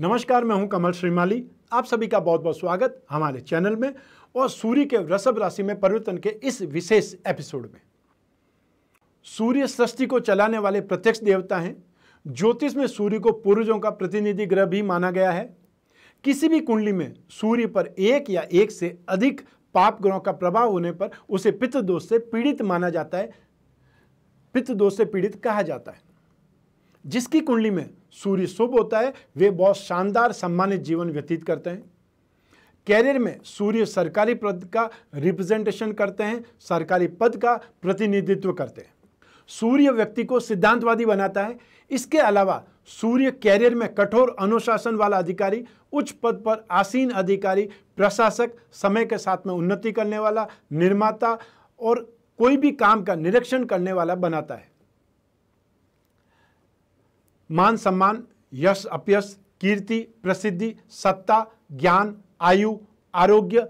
नमस्कार मैं हूं कमल श्रीमाली आप सभी का बहुत बहुत स्वागत हमारे चैनल में और सूर्य के वृषभ राशि में परिवर्तन के इस विशेष एपिसोड में सूर्य सृष्टि को चलाने वाले प्रत्यक्ष देवता हैं ज्योतिष में सूर्य को पूर्वजों का प्रतिनिधि ग्रह भी माना गया है किसी भी कुंडली में सूर्य पर एक या एक से अधिक पाप ग्रहों का प्रभाव होने पर उसे पितृदोष से पीड़ित माना जाता है पितृदोष से पीड़ित कहा जाता है जिसकी कुंडली में सूर्य शुभ होता है वे बहुत शानदार सम्मानित जीवन व्यतीत करते हैं कैरियर में सूर्य सरकारी पद का रिप्रेजेंटेशन करते हैं सरकारी पद का प्रतिनिधित्व करते हैं सूर्य व्यक्ति को सिद्धांतवादी बनाता है इसके अलावा सूर्य कैरियर में कठोर अनुशासन वाला अधिकारी उच्च पद पर आसीन अधिकारी प्रशासक समय के साथ में उन्नति करने वाला निर्माता और कोई भी काम का निरीक्षण करने वाला बनाता है मान सम्मान यश अपयश कीर्ति प्रसिद्धि सत्ता ज्ञान आयु आरोग्य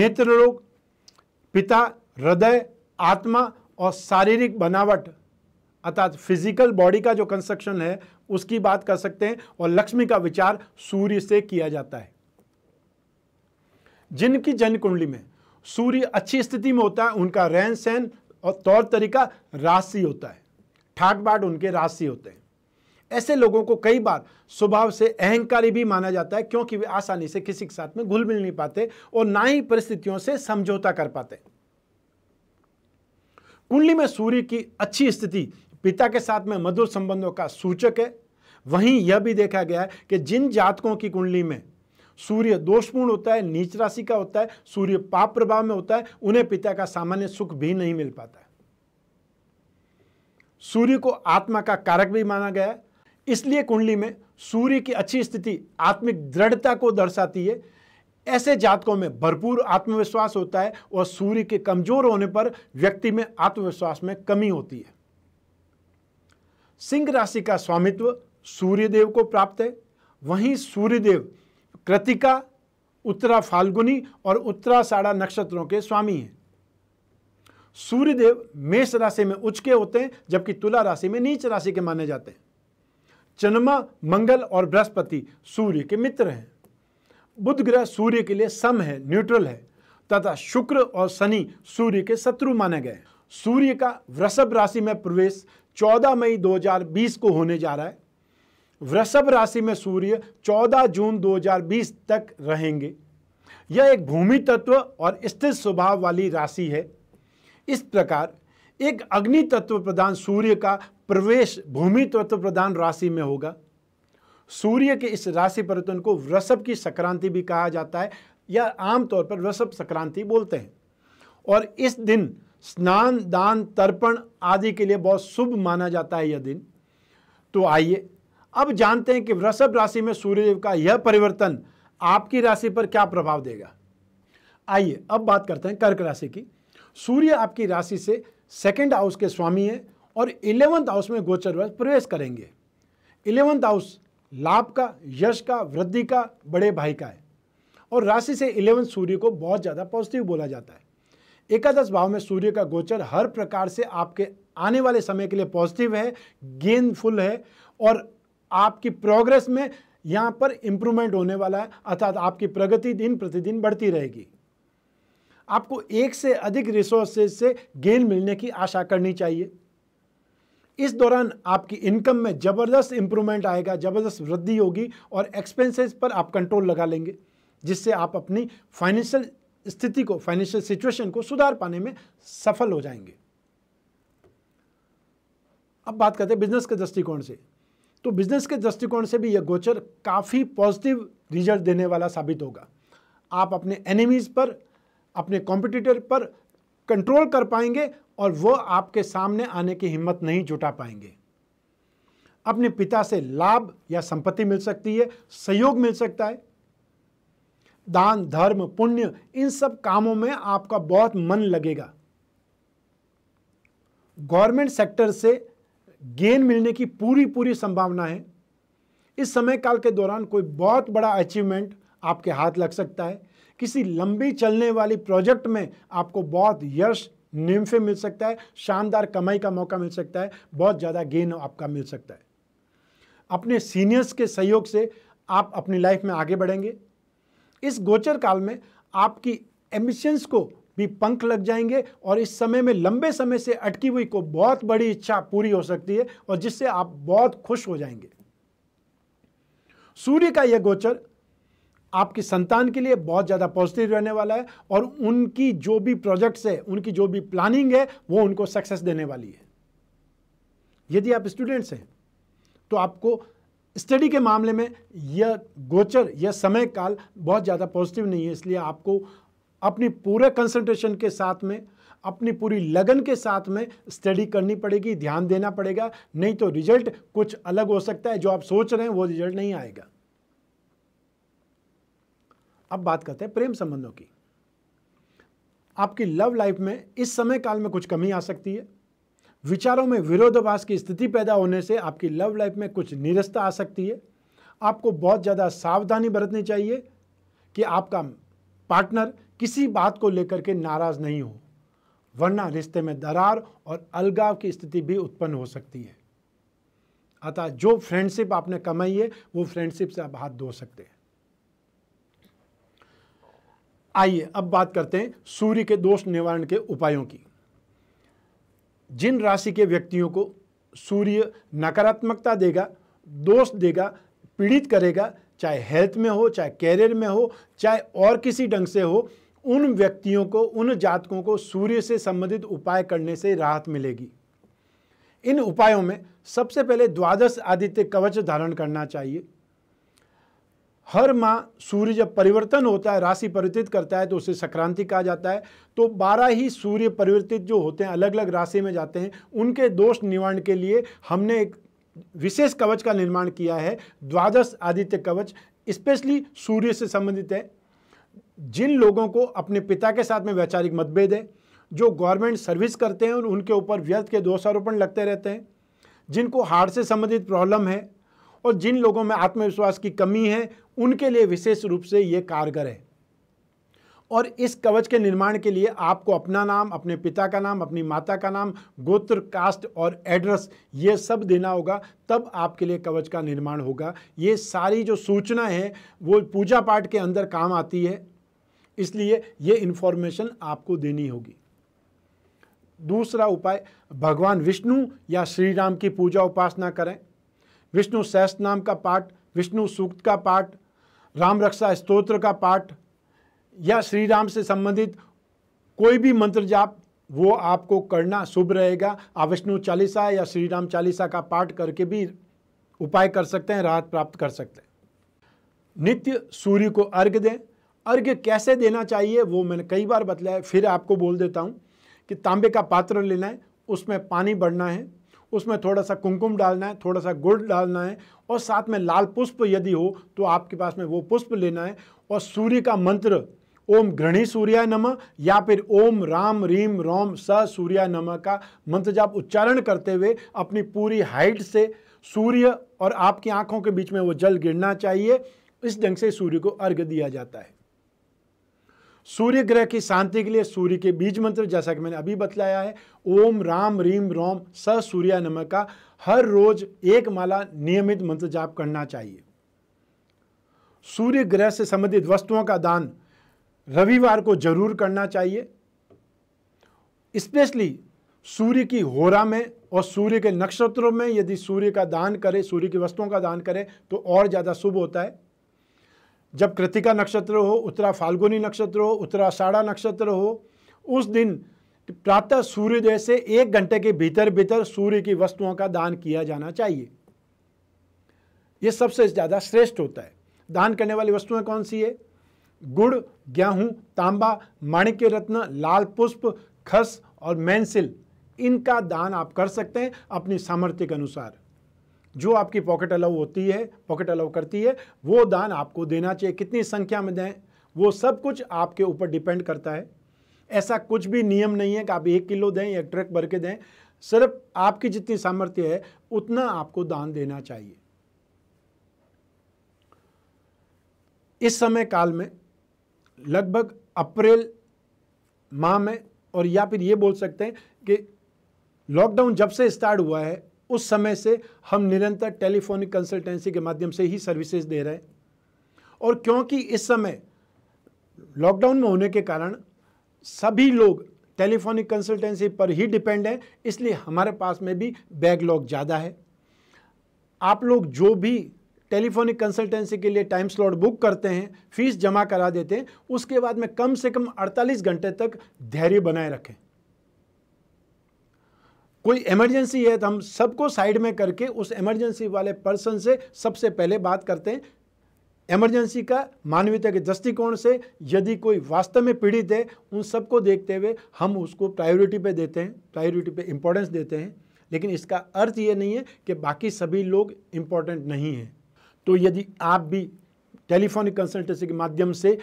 नेत्र रोग पिता हृदय आत्मा और शारीरिक बनावट अर्थात फिजिकल बॉडी का जो कंस्ट्रक्शन है उसकी बात कर सकते हैं और लक्ष्मी का विचार सूर्य से किया जाता है जिनकी जन कुंडली में सूर्य अच्छी स्थिति में होता है उनका रहन सहन और तौर तरीका राशि होता है ठाक बाट उनके राशि होते हैं ऐसे लोगों को कई बार स्वभाव से अहंकारी भी माना जाता है क्योंकि वे आसानी से किसी के साथ में घुल मिल नहीं पाते और ना ही परिस्थितियों से समझौता कर पाते कुंडली में सूर्य की अच्छी स्थिति पिता के साथ में मधुर संबंधों का सूचक है वहीं यह भी देखा गया है कि जिन जातकों की कुंडली में सूर्य दोषपूर्ण होता है नीच राशि का होता है सूर्य पाप प्रभाव में होता है उन्हें पिता का सामान्य सुख भी नहीं मिल पाता सूर्य को आत्मा का कारक भी माना गया है इसलिए कुंडली में सूर्य की अच्छी स्थिति आत्मिक दृढ़ता को दर्शाती है ऐसे जातकों में भरपूर आत्मविश्वास होता है और सूर्य के कमजोर होने पर व्यक्ति में आत्मविश्वास में कमी होती है सिंह राशि का स्वामित्व सूर्यदेव को प्राप्त है वहीं सूर्यदेव कृतिका उत्तरा फाल्गुनी और उत्तरा साढ़ा नक्षत्रों के स्वामी हैं सूर्यदेव मेष राशि में उच्च के होते हैं जबकि तुला राशि में नीच राशि के माने जाते हैं चंद्रमा मंगल और बृहस्पति सूर्य के मित्र हैं बुध ग्रह सूर्य के लिए सम है न्यूट्रल है तथा शुक्र और शनि सूर्य के शत्रु माने गए सूर्य का वृषभ राशि में प्रवेश 14 मई 2020 को होने जा रहा है वृषभ राशि में सूर्य 14 जून 2020 तक रहेंगे यह एक भूमि तत्व और स्थिर स्वभाव वाली राशि है इस प्रकार एक अग्नि तत्व प्रदान सूर्य का प्रवेश भूमि तत्व प्रदान राशि में होगा सूर्य के इस राशि परिवर्तन तो को वृषभ की संक्रांति भी कहा जाता है या आमतौर पर वृषभ संक्रांति बोलते हैं और इस दिन स्नान दान तर्पण आदि के लिए बहुत शुभ माना जाता है यह दिन तो आइए अब जानते हैं कि वृषभ राशि में सूर्यदेव का यह परिवर्तन आपकी राशि पर क्या प्रभाव देगा आइए अब बात करते हैं कर्क राशि की सूर्य आपकी राशि से सेकेंड हाउस के स्वामी हैं और इलेवंथ हाउस में गोचर प्रवेश करेंगे इलेवंथ हाउस लाभ का यश का वृद्धि का बड़े भाई का है और राशि से इलेवंथ सूर्य को बहुत ज़्यादा पॉजिटिव बोला जाता है एकादश भाव में सूर्य का गोचर हर प्रकार से आपके आने वाले समय के लिए पॉजिटिव है गेंदफुल है और आपकी प्रोग्रेस में यहाँ पर इम्प्रूवमेंट होने वाला है अर्थात आपकी प्रगति दिन प्रतिदिन बढ़ती रहेगी आपको एक से अधिक रिसोर्सेज से गेन मिलने की आशा करनी चाहिए इस दौरान आपकी इनकम में ज़बरदस्त इंप्रूवमेंट आएगा ज़बरदस्त वृद्धि होगी और एक्सपेंसेस पर आप कंट्रोल लगा लेंगे जिससे आप अपनी फाइनेंशियल स्थिति को फाइनेंशियल सिचुएशन को सुधार पाने में सफल हो जाएंगे अब बात करते हैं बिजनेस के दृष्टिकोण से तो बिजनेस के दृष्टिकोण से भी यह गोचर काफ़ी पॉजिटिव रिजल्ट देने वाला साबित होगा आप अपने एनिमीज़ पर अपने कॉम्पिटिटर पर कंट्रोल कर पाएंगे और वो आपके सामने आने की हिम्मत नहीं जुटा पाएंगे अपने पिता से लाभ या संपत्ति मिल सकती है सहयोग मिल सकता है दान धर्म पुण्य इन सब कामों में आपका बहुत मन लगेगा गवर्नमेंट सेक्टर से गेन मिलने की पूरी पूरी संभावना है इस समय काल के दौरान कोई बहुत बड़ा अचीवमेंट आपके हाथ लग सकता है किसी लंबी चलने वाली प्रोजेक्ट में आपको बहुत यश निम्फे मिल सकता है शानदार कमाई का मौका मिल सकता है बहुत ज़्यादा गेन आपका मिल सकता है अपने सीनियर्स के सहयोग से आप अपनी लाइफ में आगे बढ़ेंगे इस गोचर काल में आपकी एम्बिशंस को भी पंख लग जाएंगे और इस समय में लंबे समय से अटकी हुई को बहुत बड़ी इच्छा पूरी हो सकती है और जिससे आप बहुत खुश हो जाएंगे सूर्य का यह गोचर आपकी संतान के लिए बहुत ज़्यादा पॉजिटिव रहने वाला है और उनकी जो भी प्रोजेक्ट्स है उनकी जो भी प्लानिंग है वो उनको सक्सेस देने वाली है यदि आप स्टूडेंट्स हैं तो आपको स्टडी के मामले में यह गोचर यह समय काल बहुत ज़्यादा पॉजिटिव नहीं है इसलिए आपको अपनी पूरे कंसंट्रेशन के साथ में अपनी पूरी लगन के साथ में स्टडी करनी पड़ेगी ध्यान देना पड़ेगा नहीं तो रिजल्ट कुछ अलग हो सकता है जो आप सोच रहे हैं वो रिजल्ट नहीं आएगा अब बात करते हैं प्रेम संबंधों की आपकी लव लाइफ में इस समय काल में कुछ कमी आ सकती है विचारों में विरोधाभास की स्थिति पैदा होने से आपकी लव लाइफ में कुछ निरस्ता आ सकती है आपको बहुत ज़्यादा सावधानी बरतनी चाहिए कि आपका पार्टनर किसी बात को लेकर के नाराज़ नहीं हो वरना रिश्ते में दरार और अलगाव की स्थिति भी उत्पन्न हो सकती है अतः जो फ्रेंडशिप आपने कमाई है वो फ्रेंडशिप से आप हाथ धो सकते हैं आइए अब बात करते हैं सूर्य के दोष निवारण के उपायों की जिन राशि के व्यक्तियों को सूर्य नकारात्मकता देगा दोष देगा पीड़ित करेगा चाहे हेल्थ में हो चाहे कैरियर में हो चाहे और किसी ढंग से हो उन व्यक्तियों को उन जातकों को सूर्य से संबंधित उपाय करने से राहत मिलेगी इन उपायों में सबसे पहले द्वादश आदित्य कवच धारण करना चाहिए हर माह सूर्य जब परिवर्तन होता है राशि परिवर्तित करता है तो उसे संक्रांति कहा जाता है तो बारह ही सूर्य परिवर्तित जो होते हैं अलग अलग राशि में जाते हैं उनके दोष निवारण के लिए हमने एक विशेष कवच का निर्माण किया है द्वादश आदित्य कवच स्पेशली सूर्य से संबंधित है जिन लोगों को अपने पिता के साथ में वैचारिक मतभेद है जो गवर्नमेंट सर्विस करते हैं और उनके ऊपर व्यर्थ के दोषारोपण लगते रहते हैं जिनको हार्ट से संबंधित प्रॉब्लम है और जिन लोगों में आत्मविश्वास की कमी है उनके लिए विशेष रूप से ये कारगर है और इस कवच के निर्माण के लिए आपको अपना नाम अपने पिता का नाम अपनी माता का नाम गोत्र कास्ट और एड्रेस ये सब देना होगा तब आपके लिए कवच का निर्माण होगा ये सारी जो सूचना है वो पूजा पाठ के अंदर काम आती है इसलिए ये इन्फॉर्मेशन आपको देनी होगी दूसरा उपाय भगवान विष्णु या श्री राम की पूजा उपासना करें विष्णु सहस्त्र नाम का पाठ विष्णु सूक्त का पाठ राम रक्षा स्तोत्र का पाठ या श्री राम से संबंधित कोई भी मंत्र जाप वो आपको करना शुभ रहेगा आप विष्णु चालीसा या श्री राम चालीसा का पाठ करके भी उपाय कर सकते हैं राहत प्राप्त कर सकते हैं नित्य सूर्य को अर्घ दें अर्घ कैसे देना चाहिए वो मैंने कई बार बतलाया फिर आपको बोल देता हूँ कि तांबे का पात्र लेना है उसमें पानी बढ़ना है उसमें थोड़ा सा कुमकुम डालना है थोड़ा सा गुड़ डालना है और साथ में लाल पुष्प यदि हो तो आपके पास में वो पुष्प लेना है और सूर्य का मंत्र ओम घृणी सूर्या नम या फिर ओम राम रीम रोम स सूर्या नम का मंत्र जाप उच्चारण करते हुए अपनी पूरी हाइट से सूर्य और आपकी आंखों के बीच में वो जल गिरना चाहिए इस ढंग से सूर्य को अर्घ दिया जाता है सूर्य ग्रह की शांति के लिए सूर्य के बीज मंत्र जैसा कि मैंने अभी बतलाया है ओम राम रीम रोम स सूर्य नम का हर रोज एक माला नियमित मंत्र जाप करना चाहिए सूर्य ग्रह से संबंधित वस्तुओं का दान रविवार को जरूर करना चाहिए स्पेशली सूर्य की होरा में और सूर्य के नक्षत्रों में यदि सूर्य का दान करें सूर्य की वस्तुओं का दान करें तो और ज़्यादा शुभ होता है जब कृतिका नक्षत्र हो उत्तरा फाल्गुनी नक्षत्र हो उत्तरा साढ़ा नक्षत्र हो उस दिन प्रातः सूर्योदय से एक घंटे के भीतर भीतर सूर्य की वस्तुओं का दान किया जाना चाहिए ये सबसे ज़्यादा श्रेष्ठ होता है दान करने वाली वस्तुएं कौन सी है गुड़ गेहूँ तांबा माणिक्य रत्न लाल पुष्प खस और मैंसिल इनका दान आप कर सकते हैं अपनी सामर्थ्य के अनुसार जो आपकी पॉकेट अलाउ होती है पॉकेट अलाउ करती है वो दान आपको देना चाहिए कितनी संख्या में दें वो सब कुछ आपके ऊपर डिपेंड करता है ऐसा कुछ भी नियम नहीं है कि आप एक किलो दें या ट्रक भर के दें सिर्फ आपकी जितनी सामर्थ्य है उतना आपको दान देना चाहिए इस समय काल में लगभग अप्रैल माह में और या फिर ये बोल सकते हैं कि लॉकडाउन जब से स्टार्ट हुआ है उस समय से हम निरंतर टेलीफोनिक कंसल्टेंसी के माध्यम से ही सर्विसेज दे रहे हैं और क्योंकि इस समय लॉकडाउन में होने के कारण सभी लोग टेलीफोनिक कंसल्टेंसी पर ही डिपेंड है इसलिए हमारे पास में भी बैकलॉग ज़्यादा है आप लोग जो भी टेलीफोनिक कंसल्टेंसी के लिए टाइम स्लॉट बुक करते हैं फीस जमा करा देते हैं उसके बाद में कम से कम 48 घंटे तक धैर्य बनाए रखें कोई इमरजेंसी है तो हम सबको साइड में करके उस इमरजेंसी वाले पर्सन से सबसे पहले बात करते हैं इमरजेंसी का मानवीयता के दृष्टिकोण से यदि कोई वास्तव में पीड़ित है उन सबको देखते हुए हम उसको प्रायोरिटी पे देते हैं प्रायोरिटी पे इम्पोर्टेंस देते हैं लेकिन इसका अर्थ ये नहीं है कि बाकी सभी लोग इम्पोर्टेंट नहीं हैं तो यदि आप भी टेलीफोनिक कंसल्टेंसी के माध्यम से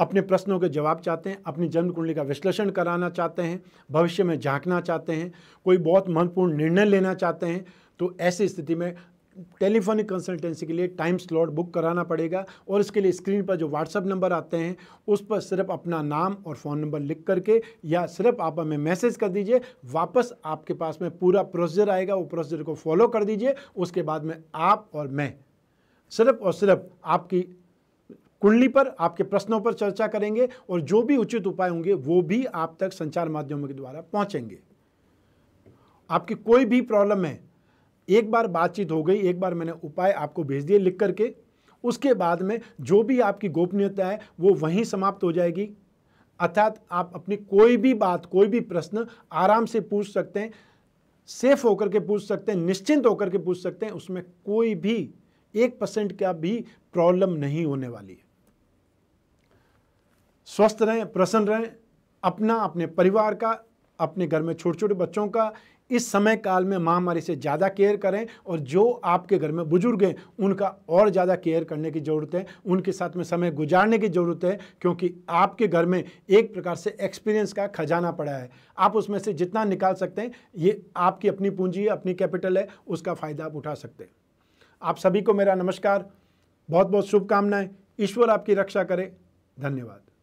अपने प्रश्नों के जवाब चाहते हैं अपनी जन्म कुंडली का विश्लेषण कराना चाहते हैं भविष्य में झांकना चाहते हैं कोई बहुत महत्वपूर्ण निर्णय लेना चाहते हैं तो ऐसी स्थिति में टेलीफोनिक कंसल्टेंसी के लिए टाइम स्लॉट बुक कराना पड़ेगा और इसके लिए स्क्रीन पर जो व्हाट्सअप नंबर आते हैं उस पर सिर्फ अपना नाम और फ़ोन नंबर लिख करके या सिर्फ आप हमें मैसेज कर दीजिए वापस आपके पास में पूरा प्रोसीजर आएगा वो प्रोसीजर को फॉलो कर दीजिए उसके बाद में आप और मैं सिर्फ और सिर्फ आपकी कुंडली पर आपके प्रश्नों पर चर्चा करेंगे और जो भी उचित उपाय होंगे वो भी आप तक संचार माध्यमों के द्वारा पहुंचेंगे आपकी कोई भी प्रॉब्लम है एक बार बातचीत हो गई एक बार मैंने उपाय आपको भेज दिए लिख करके उसके बाद में जो भी आपकी गोपनीयता है वो वहीं समाप्त हो जाएगी अर्थात आप अपनी कोई भी बात कोई भी प्रश्न आराम से पूछ सकते हैं सेफ होकर के पूछ सकते हैं निश्चिंत होकर के पूछ सकते हैं उसमें कोई भी एक परसेंट का भी प्रॉब्लम नहीं होने वाली है स्वस्थ रहें प्रसन्न रहें अपना अपने परिवार का अपने घर में छोटे छोटे बच्चों का इस समय काल में महामारी से ज़्यादा केयर करें और जो आपके घर में बुजुर्ग हैं उनका और ज़्यादा केयर करने की ज़रूरत है उनके साथ में समय गुजारने की ज़रूरत है क्योंकि आपके घर में एक प्रकार से एक्सपीरियंस का खजाना पड़ा है आप उसमें से जितना निकाल सकते हैं ये आपकी अपनी पूंजी है अपनी कैपिटल है उसका फ़ायदा आप उठा सकते हैं आप सभी को मेरा नमस्कार बहुत बहुत शुभकामनाएँ ईश्वर आपकी रक्षा करे धन्यवाद